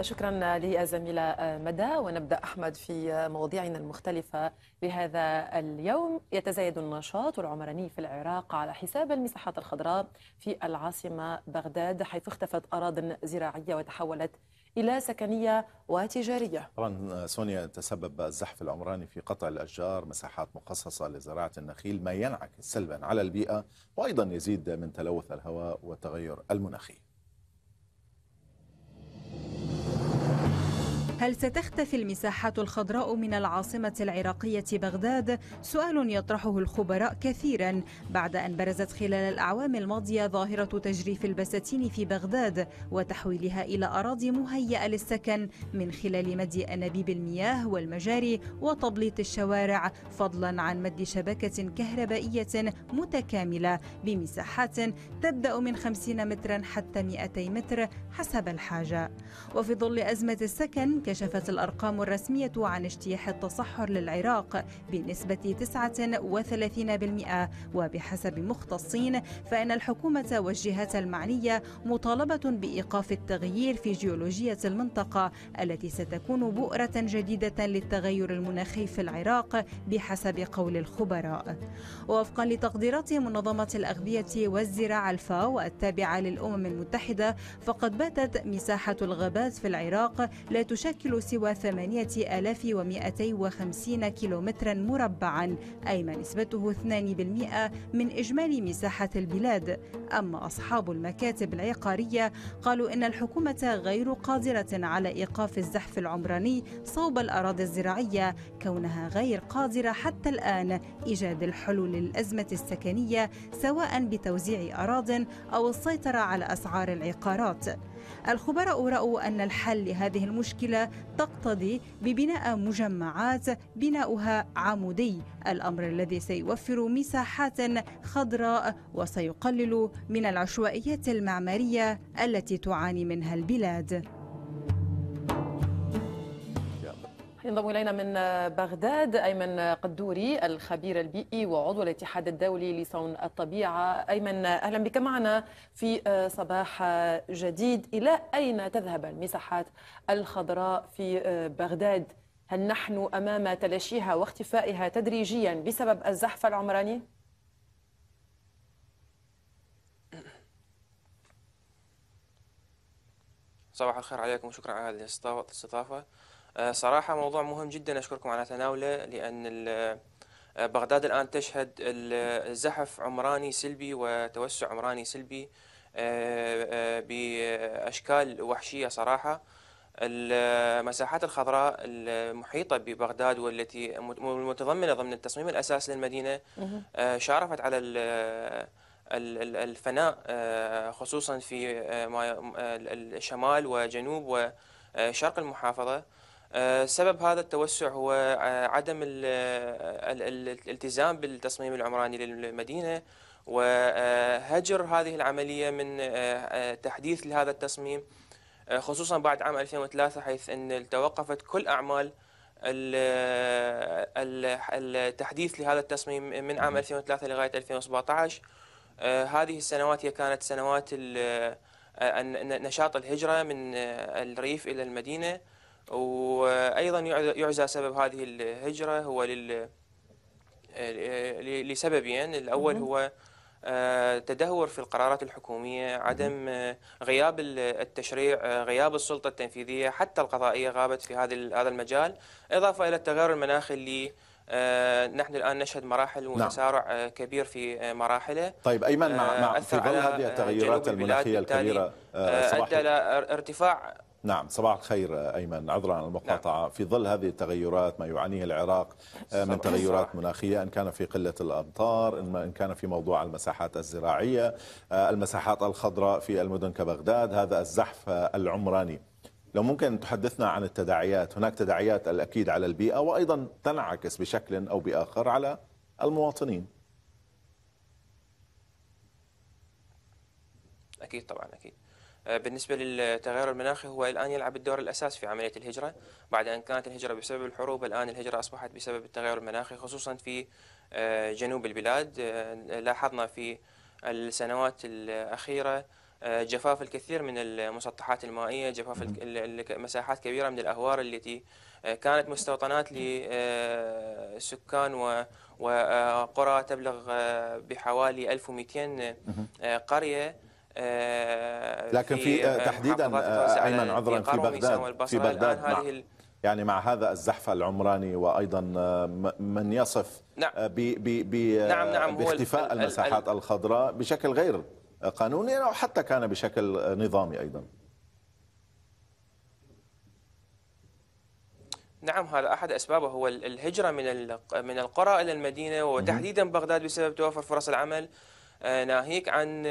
شكرا للزميلة مدى ونبدأ أحمد في مواضيعنا المختلفة لهذا اليوم يتزايد النشاط العمراني في العراق على حساب المساحات الخضراء في العاصمة بغداد حيث اختفت أراض زراعية وتحولت إلى سكنية وتجارية طبعا سونيا تسبب الزحف العمراني في قطع الأشجار مساحات مخصصة لزراعة النخيل ما ينعكس سلبا على البيئة وأيضا يزيد من تلوث الهواء والتغير المناخي هل ستختفي المساحات الخضراء من العاصمة العراقية بغداد؟ سؤال يطرحه الخبراء كثيرا بعد أن برزت خلال الأعوام الماضية ظاهرة تجريف البساتين في بغداد وتحويلها إلى أراضي مهيئة للسكن من خلال مد أنابيب المياه والمجاري وتبليط الشوارع فضلا عن مد شبكة كهربائية متكاملة بمساحات تبدأ من 50 مترا حتى 200 متر حسب الحاجة وفي ظل أزمة السكن كشفت الأرقام الرسمية عن اجتياح التصحر للعراق بنسبة 39% وبحسب مختصين فإن الحكومة والجهات المعنية مطالبة بإيقاف التغيير في جيولوجية المنطقة التي ستكون بؤرة جديدة للتغير المناخي في العراق بحسب قول الخبراء وفقا لتقديرات منظمة الأغذية والزراعة الفاو التابعة للأمم المتحدة فقد باتت مساحة الغابات في العراق لا تشكل يشكل سوى 8250 كيلومترا مربعا أي ما نسبته 2% من إجمالي مساحة البلاد أما أصحاب المكاتب العقارية قالوا إن الحكومة غير قادرة على إيقاف الزحف العمراني صوب الأراضي الزراعية كونها غير قادرة حتى الآن إيجاد الحلول للأزمة السكنية سواء بتوزيع أراض أو السيطرة على أسعار العقارات الخبراء رأوا أن الحل لهذه المشكلة تقتضي ببناء مجمعات بناؤها عمودي الأمر الذي سيوفر مساحات خضراء وسيقلل من العشوائيات المعمارية التي تعاني منها البلاد ينضم الينا من بغداد ايمن قدوري الخبير البيئي وعضو الاتحاد الدولي لصون الطبيعه ايمن اهلا بك معنا في آه، صباح جديد الى اين تذهب المساحات الخضراء في آه، بغداد هل نحن امام تلاشيها واختفائها تدريجيا بسبب الزحف العمراني صباح الخير عليكم وشكرا على هذه الاستضافه آه، صراحة موضوع مهم جدا أشكركم على تناوله لأن آه، بغداد الآن تشهد الزحف عمراني سلبي وتوسع عمراني سلبي آه، بأشكال وحشية صراحة المساحات الخضراء المحيطة ببغداد والتي متضمنة ضمن التصميم الأساسي للمدينة شارفت على الفناء خصوصا في الشمال وجنوب وشرق المحافظة آه، سبب هذا التوسع هو آه، عدم آه، الالتزام بالتصميم العمراني للمدينة وهجر هذه العملية من تحديث لهذا التصميم خصوصا بعد عام 2003 حيث أن توقفت كل أعمال التحديث لهذا التصميم من عام 2003 لغاية 2017 هذه السنوات هي كانت سنوات نشاط الهجرة من الريف إلى المدينة وأيضا يعزى سبب هذه الهجرة هو لل لسببين الأول هو آه، تدهور في القرارات الحكومية عدم آه، غياب التشريع آه، غياب السلطة التنفيذية حتى القضائية غابت في هذا هذا المجال إضافة إلى التغير المناخي اللي نحن الآن نشهد مراحل وتسارع نعم. كبير في مراحله طيب أيمن مع, مع في ظل هذه التغيرات المناخية الكبيرة أدى إلى ارتفاع نعم صباح الخير آه، أيمن عذرا عن المقاطعة نعم. في ظل هذه التغيرات ما يعانيه العراق آه، من تغيرات مناخية إن كان في قلة الأمطار إن كان في موضوع المساحات الزراعية آه، المساحات الخضراء في المدن كبغداد هذا الزحف العمراني لو ممكن تحدثنا عن التداعيات هناك تداعيات الأكيد على البيئة وأيضا تنعكس بشكل أو بآخر على المواطنين أكيد طبعا أكيد آه، بالنسبة للتغير المناخي هو الآن يلعب الدور الأساس في عملية الهجرة بعد أن كانت الهجرة بسبب الحروب الآن الهجرة أصبحت بسبب التغير المناخي خصوصا في آه، جنوب البلاد آه، لاحظنا في السنوات الأخيرة جفاف الكثير من المسطحات المائية جفاف مساحات كبيرة من الأهوار التي كانت مستوطنات لسكان وقرى تبلغ بحوالي 1200 قرية آه، لكن في, آه، آه، تحديدا ايمن عذرا في بغداد في بغداد مع يعني مع هذا الزحف العمراني وايضا من يصف نعم ب ب ب نعم نعم باختفاء المساحات الخضراء بشكل غير قانوني او حتى كان بشكل نظامي ايضا نعم هذا احد اسبابه هو الهجره من من القرى الى المدينه وتحديدا بغداد بسبب توفر فرص العمل ناهيك عن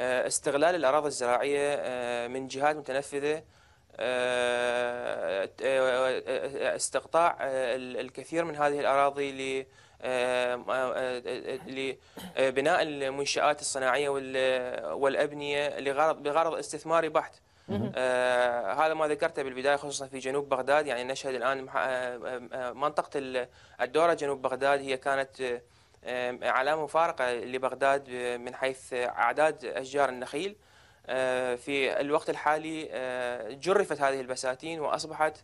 آه، استغلال الأراضي الزراعية آه، من جهات متنفذة آه، استقطاع الكثير من هذه الأراضي لبناء المنشآت الصناعية والأبنية لغرض بغرض استثماري بحت هذا ما ذكرته بالبدايه خصوصا في جنوب بغداد يعني نشهد الان منطقه الدوره جنوب بغداد هي كانت علامه مفارقة لبغداد آه، من حيث أعداد أشجار النخيل آه، في الوقت الحالي آه، جرفت هذه البساتين وأصبحت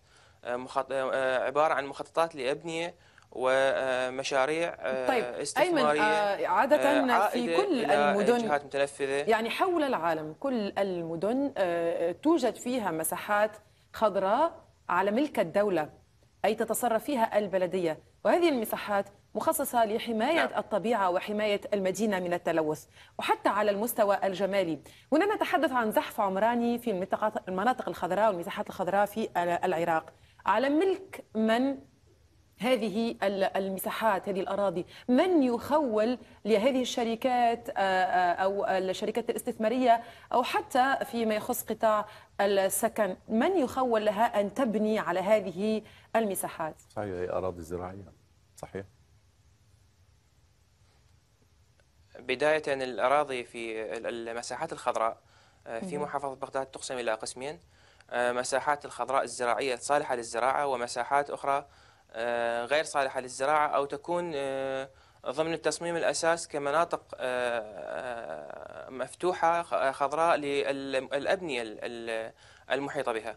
عبارة عن مخططات لأبنية ومشاريع طيب استثمارية أيمن عادة في كل المدن جهات متنفذة يعني حول العالم كل المدن توجد فيها مساحات خضراء على ملك الدولة أي تتصرف فيها البلدية وهذه المساحات مخصصة لحماية نعم. الطبيعة وحماية المدينة من التلوث وحتى على المستوى الجمالي هنا نتحدث عن زحف عمراني في المناطق الخضراء والمساحات الخضراء في العراق على ملك من هذه المساحات هذه الأراضي من يخول لهذه الشركات آه، آه، أو الشركات الاستثمارية أو حتى فيما يخص قطاع السكن من يخول لها أن تبني على هذه المساحات صحيح هي أراضي زراعية صحيح بداية الأراضي في المساحات الخضراء آه، في محافظة بغداد تقسم إلى قسمين آه، مساحات الخضراء الزراعية صالحة للزراعة ومساحات أخرى آه، غير صالحة للزراعة أو تكون ضمن التصميم الأساس كمناطق مفتوحة خضراء للأبنية المحيطة بها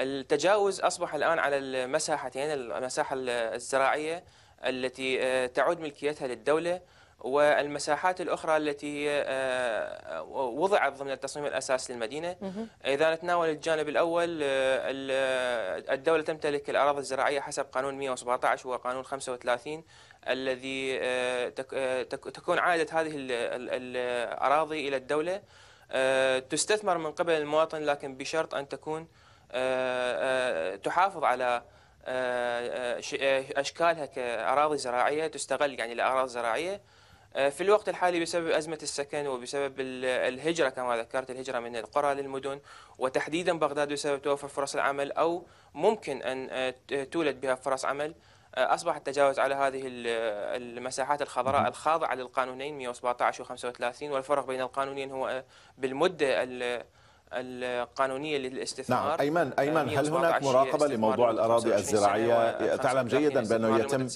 التجاوز أصبح الآن على المساحتين المساحة الزراعية التي تعود ملكيتها للدولة والمساحات الأخرى التي هي آه، آه، وضعت ضمن التصميم الأساسي للمدينة إذا نتناول الجانب الأول آه، الدولة تمتلك الأراضي الزراعية حسب قانون 117 وقانون 35 الذي تكون عائدة هذه الأراضي إلى الدولة تستثمر من قبل المواطن لكن بشرط أن تكون تحافظ على اشكالها كاراضي زراعيه تستغل يعني لاغراض زراعيه آه، في الوقت الحالي بسبب أزمة السكن وبسبب الهجرة كما ذكرت الهجرة من القرى للمدن وتحديدا بغداد بسبب توفر فرص العمل أو ممكن أن آه، تولد بها فرص عمل آه، أصبح التجاوز على هذه المساحات الخضراء الخاضعة للقانونين 117 و 35 والفرق بين القانونين هو بالمدة القانونيه للاستثمار نعم ايمن ايمن هل هناك مراقبه لموضوع الاراضي الزراعيه تعلم جيدا بانه يتم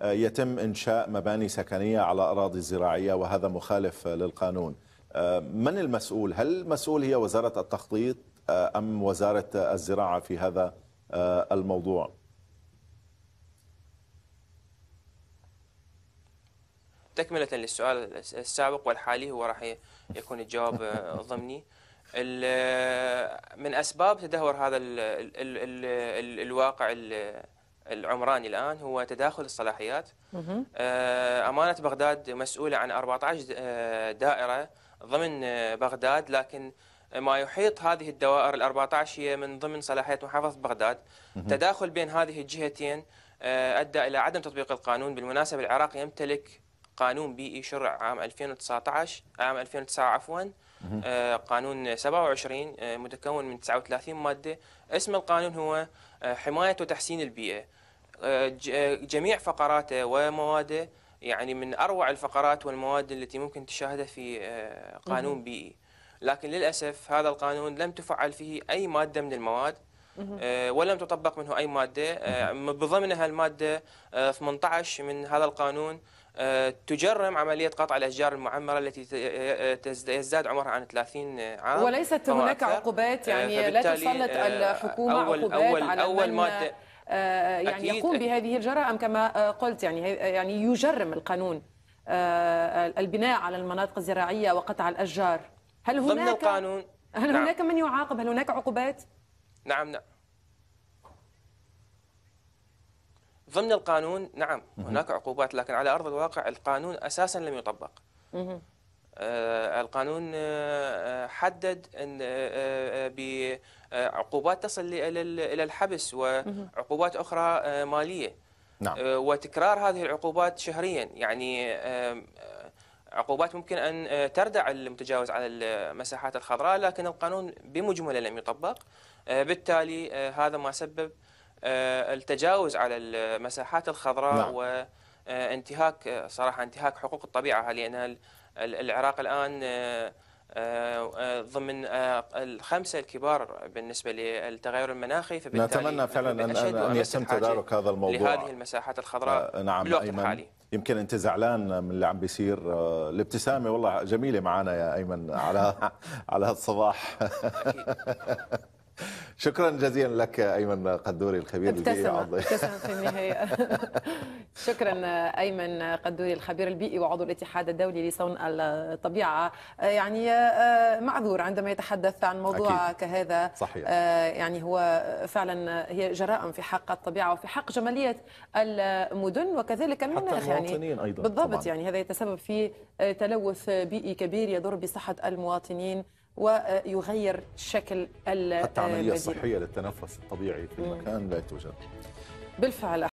آه، يتم إنشاء مباني سكنية على أراضي زراعية وهذا مخالف للقانون آه، من المسؤول؟ هل المسؤول هي وزارة التخطيط آه، أم وزارة الزراعة في هذا الموضوع؟ تكملة للسؤال السابق والحالي هو راح يكون الجواب ضمني من أسباب تدهور هذا ال الواقع العمراني الآن هو تداخل الصلاحيات آه، أمانة بغداد مسؤولة عن 14 آه، دائرة ضمن آه، بغداد لكن ما يحيط هذه الدوائر ال 14 هي من ضمن صلاحيات محافظة بغداد تداخل بين هذه الجهتين أدى إلى عدم تطبيق القانون بالمناسبة العراق يمتلك قانون بيئي شرع عام 2019 عام 2009 عفوا قانون 27 متكون من 39 مادة اسم القانون هو حماية وتحسين البيئة جميع فقراته ومواده يعني من اروع الفقرات والمواد التي ممكن تشاهدها في آه، قانون بيئي لكن للاسف هذا القانون لم تفعل فيه اي ماده من المواد آه، ولم تطبق منه اي ماده آه، بضمنها الماده 18 من هذا القانون تجرم عملية قطع الأشجار المعمرة التي يزداد عمرها عن 30 عام وليست هناك عقوبات يعني لا تسلط الحكومة أول عقوبات أول على أول مادة آه، يعني يقوم بهذه الجرائم كما آه، قلت يعني آه، يعني يجرم القانون البناء على المناطق الزراعيه وقطع الاشجار هل هناك ضمن القانون هل نعم. هناك من يعاقب هل هناك عقوبات نعم نعم ضمن القانون نعم هناك عقوبات لكن على ارض الواقع القانون اساسا لم يطبق آه، القانون آه، آه، حدد ان بعقوبات تصل الى الحبس وعقوبات اخرى ماليه نعم. وتكرار هذه العقوبات شهريا يعني عقوبات ممكن ان تردع المتجاوز على المساحات الخضراء لكن القانون بمجمله لم يطبق بالتالي هذا ما سبب التجاوز على المساحات الخضراء نعم. وانتهاك صراحه انتهاك حقوق الطبيعه لان العراق الآن آه، آه، آه، ضمن الخمسة الكبار بالنسبة للتغير المناخي فبالتالي نتمنى فعلا أن, أن يتم تدارك هذا الموضوع لهذه المساحات الخضراء نعم بالوقت أيمن الحالي يمكن أنت زعلان من اللي عم بيصير الابتسامة والله جميلة معنا يا أيمن على على هالصباح شكرا جزيلا لك ايمن قدوري الخبير البيئي عضو في النهايه شكرا ايمن قدوري الخبير البيئي وعضو الاتحاد الدولي لصون الطبيعه يعني آه، معذور عندما يتحدث عن موضوع أكيد. كهذا صحيح. آه، يعني هو فعلا هي جرائم في حق الطبيعه وفي حق جماليه المدن وكذلك المناخ يعني أيضا بالضبط طبعاً. يعني هذا يتسبب في آه، تلوث بيئي كبير يضر بصحه المواطنين ويغير شكل المدينة حتى عملية صحية للتنفس الطبيعي في المكان لا توجد بالفعل